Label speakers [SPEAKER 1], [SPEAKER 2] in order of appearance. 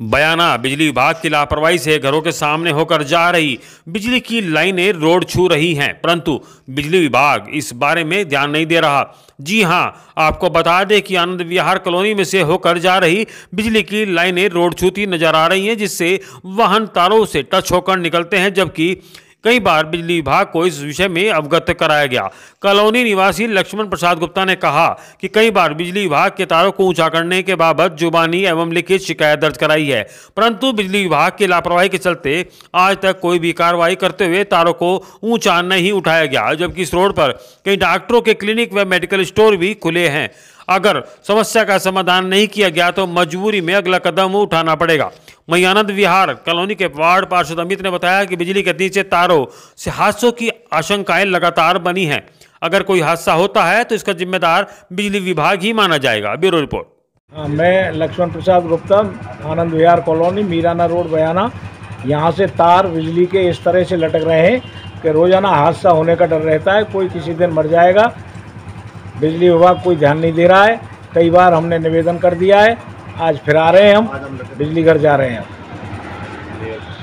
[SPEAKER 1] बयाना बिजली विभाग की लापरवाही से घरों के सामने होकर जा रही बिजली की लाइनें रोड छू रही हैं परंतु बिजली विभाग इस बारे में ध्यान नहीं दे रहा जी हाँ आपको बता दें कि आनंद विहार कॉलोनी में से होकर जा रही बिजली की लाइनें रोड छूती नजर आ रही हैं जिससे वाहन तारों से टच होकर निकलते हैं जबकि कई बार बिजली विभाग को इस विषय में अवगत कराया गया कॉलोनी निवासी लक्ष्मण प्रसाद गुप्ता ने कहा कि कई बार बिजली विभाग के तारों को ऊंचा करने के बाबत जुबानी एवं लिखित शिकायत दर्ज कराई है परंतु बिजली विभाग की लापरवाही के चलते आज तक कोई भी कार्रवाई करते हुए तारों को ऊंचा नहीं उठाया गया जबकि इस रोड पर कई डॉक्टरों के क्लिनिक व मेडिकल स्टोर भी खुले हैं अगर समस्या का समाधान नहीं किया गया तो मजबूरी में अगला कदम उठाना पड़ेगा वही आनंद विहार कॉलोनी के वार्ड पार्षद अमित ने बताया कि बिजली के नीचे तारों से हादसों की आशंकाएं लगातार बनी हैं अगर कोई हादसा होता है तो इसका जिम्मेदार बिजली विभाग ही माना जाएगा ब्यूरो रिपोर्ट
[SPEAKER 2] हाँ, मैं लक्ष्मण प्रसाद गुप्ता आनंद विहार कॉलोनी मीराना रोड बयाना यहाँ से तार बिजली के इस तरह से लटक रहे हैं कि रोज़ाना हादसा होने का डर रहता है कोई किसी दिन मर जाएगा बिजली विभाग कोई ध्यान नहीं दे रहा है कई बार हमने निवेदन कर दिया है आज फिर आ रहे हैं हम बिजली घर जा रहे हैं